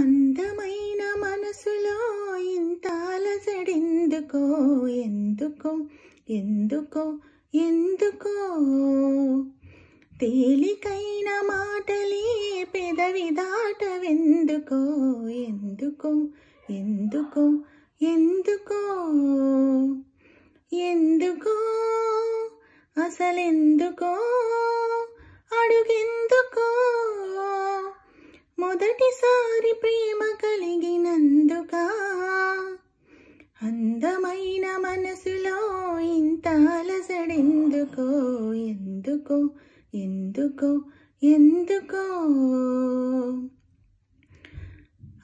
అందమైన మనసులో ఇంత అలసడెందుకో ఎందుకో ఎందుకో ఎందుకో తేలికైన మాటలే పెదవి దాటవెందుకో ఎందుకో ఎందుకో ఎందుకో ఎందుకో అసలెందుకో ప్రేమ కలిగినందుక అందమైన మనసులో ఇంత అలసడెందుకో ఎందుకో ఎందుకో ఎందుకో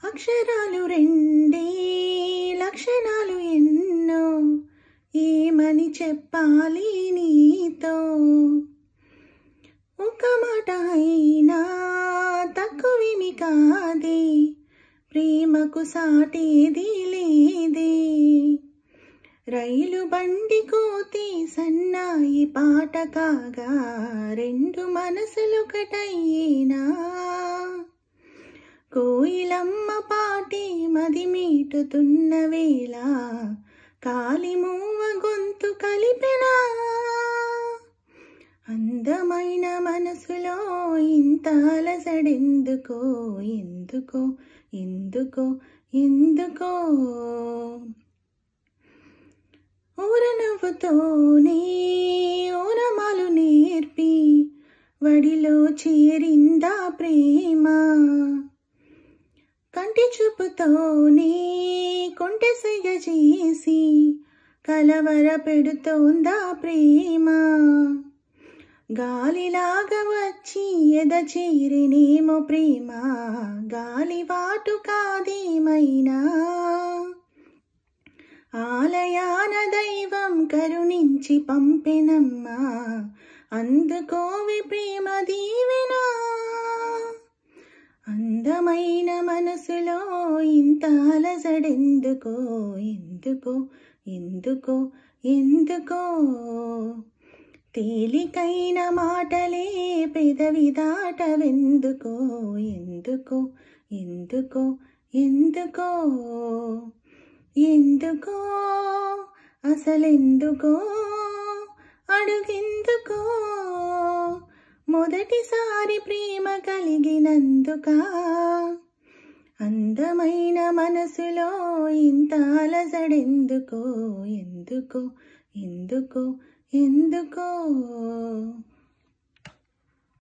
అక్షరాలు రెండే లక్షణాలు ఎన్నో ఏమని చెప్పాలి నీతో ప్రేమకు సాటేది లేదే రైలు బండి కోతి సన్నాయి పాట కాగా రెండు మనసులు మనసులొకటయ్యేనా కోయిలమ్మ పాటి మది మీటుతున్న వేళ కాలిమూవ గొంతు కలిపెనా అందమైన మనసులో ఇంత అలసడెందుకో ఎందుకో ఎందుకో ఎందుకో ఊర నవ్వుతోనే ఊరమాలు నేర్పి వడిలో చేరిందా ప్రేమ కంటి చూపుతోనే కొంటె సెగ చేసి కలవర పెడుతోందా ప్రేమ గాలిలాగా వచ్చి ఎద చేరినేమో ప్రేమ వాటు కాదేమైనా ఆలయాన దైవం కరుణించి పంపెనమ్మా అందుకోవి ప్రేమ దీవెనా అందమైన మనసులో ఇంత అలసడెందుకో ఎందుకో ఎందుకో ఎందుకో తేలికైన మాటలే పెదవి దాటవెందుకో ఎందుకో ఎందుకో ఎందుకో ఎందుకో అసలెందుకో అడుగెందుకో మొదటిసారి ప్రేమ కలిగినందుక అందమైన మనసులో ఇంత అలసడెందుకో ఎందుకో ఎందుకో ఎందుకో